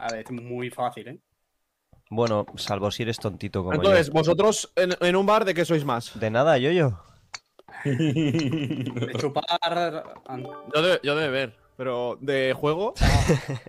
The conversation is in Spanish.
A ver, este muy fácil, ¿eh? Bueno, salvo si eres tontito como Entonces, vosotros en, un bar, ¿de qué sois más? De nada, yo, yo. de chupar. Yo de, yo beber, pero de juego.